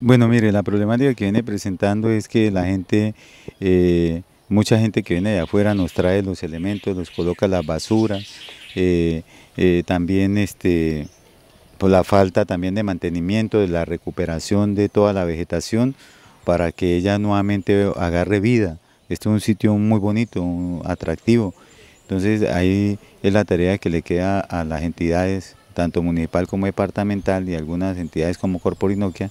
Bueno, mire, la problemática que viene presentando es que la gente, eh, mucha gente que viene de afuera nos trae los elementos, los coloca la basura, eh, eh, también este, por pues, la falta también de mantenimiento, de la recuperación de toda la vegetación para que ella nuevamente agarre vida. Este es un sitio muy bonito, atractivo. Entonces ahí es la tarea que le queda a las entidades, tanto municipal como departamental y algunas entidades como Corporinoquia,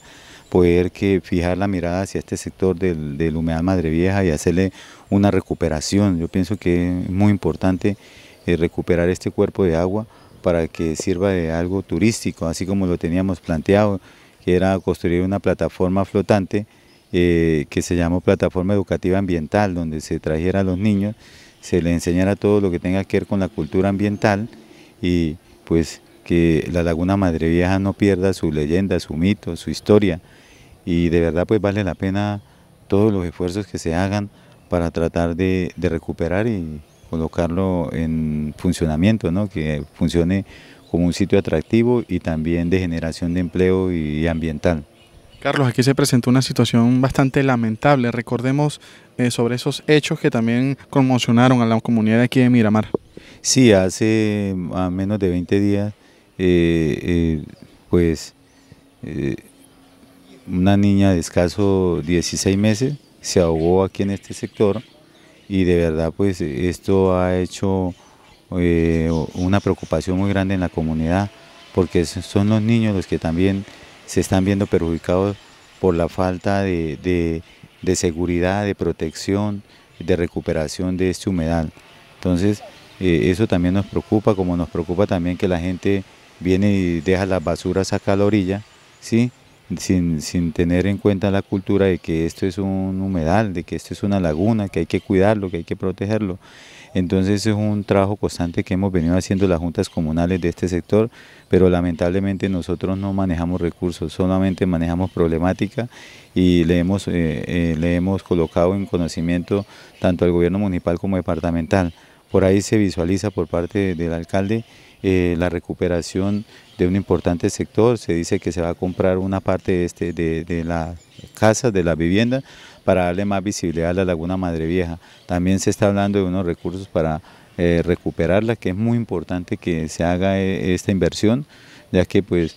poder que fijar la mirada hacia este sector del, del humedal Madre Vieja y hacerle una recuperación. Yo pienso que es muy importante eh, recuperar este cuerpo de agua para que sirva de algo turístico, así como lo teníamos planteado, que era construir una plataforma flotante eh, que se llamó Plataforma Educativa Ambiental, donde se trajera a los niños, se les enseñara todo lo que tenga que ver con la cultura ambiental y pues que la Laguna Madre Vieja no pierda su leyenda, su mito, su historia y de verdad pues vale la pena todos los esfuerzos que se hagan para tratar de, recuperar y colocarlo en funcionamiento, que funcione como un sitio atractivo y también de generación de empleo y ambiental. Carlos, aquí se presentó una situación bastante lamentable. Recordemos eh, sobre esos hechos que también conmocionaron a la comunidad de aquí de Miramar. Sí, hace a menos de 20 días, eh, eh, pues una niña de escaso 16 meses se ahogó aquí en este sector y de verdad pues esto ha hecho una preocupación muy grande en la comunidad porque son los niños los que también se están viendo perjudicados por la falta de, seguridad, de protección, de recuperación de este humedal. Entonces, eh, eso también nos preocupa, como nos preocupa también que la gente viene y deja las basuras acá a la orilla, ¿sí? sin, tener en cuenta la cultura de que esto es un humedal, de que esto es una laguna, que hay que cuidarlo, que hay que protegerlo. Entonces es un trabajo constante que hemos venido haciendo las juntas comunales de este sector, pero lamentablemente nosotros no manejamos recursos, solamente manejamos problemática y le eh, eh, le hemos colocado en conocimiento tanto al gobierno municipal como departamental. Por ahí se visualiza por parte del alcalde eh, la recuperación de un importante sector. Se dice que se va a comprar una parte de, este, de, de la vivienda, de la vivienda para darle más visibilidad a la Laguna Madre Vieja. También se está hablando de unos recursos para eh, recuperarla, que es muy importante que se haga eh, esta inversión, ya que pues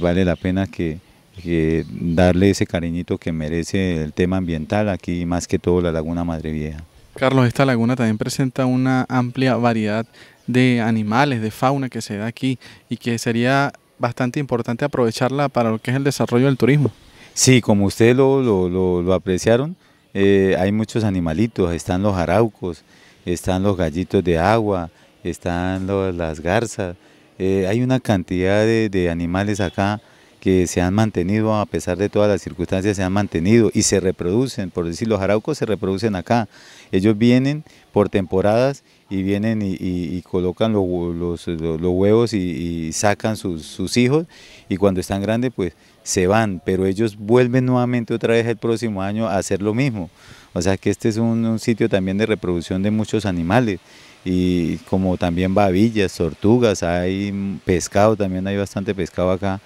vale la pena que, que darle ese cariñito que merece el tema ambiental aquí, más que todo la Laguna Madre Vieja. Carlos, esta laguna también presenta una amplia variedad de animales, de fauna que se da aquí y que sería bastante importante aprovecharla para lo que es el desarrollo del turismo. Sí, como ustedes lo, lo, lo, apreciaron, eh, hay muchos animalitos, están los araucos, están los gallitos de agua, están las garzas, eh, hay una cantidad de, de animales acá que se han mantenido a pesar de todas las circunstancias, se han mantenido y se reproducen, por decir, los araucos se reproducen acá. Ellos vienen por temporadas y vienen y, colocan los, los, huevos y, sacan sus, hijos y cuando están grandes pues se van, pero ellos vuelven nuevamente otra vez el próximo año a hacer lo mismo. O sea que este es un sitio también de reproducción de muchos animales y como también babillas, tortugas, hay pescado, también hay bastante pescado acá.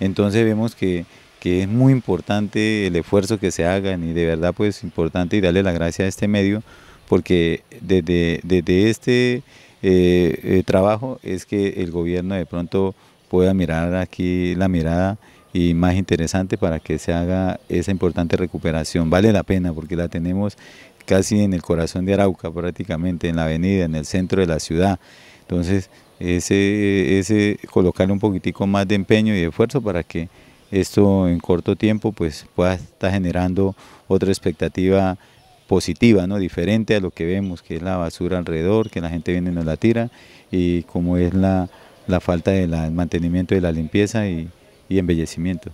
Entonces vemos que, es muy importante el esfuerzo que se hagan y de verdad pues importante y darle la gracia a este medio porque desde, desde este eh, eh, trabajo es que el gobierno de pronto pueda mirar aquí la mirada y más interesante para que se haga esa importante recuperación. Vale la pena porque la tenemos casi en el corazón de Arauca prácticamente, en la avenida, en el centro de la ciudad. Entonces ese, ese colocarle un poquitico más de empeño y de esfuerzo para que esto en corto tiempo pues pueda estar generando otra expectativa positiva, ¿no? diferente a lo que vemos, que es la basura alrededor, que la gente viene y nos la tira, y como es la, la falta del de mantenimiento de la limpieza y embellecimiento.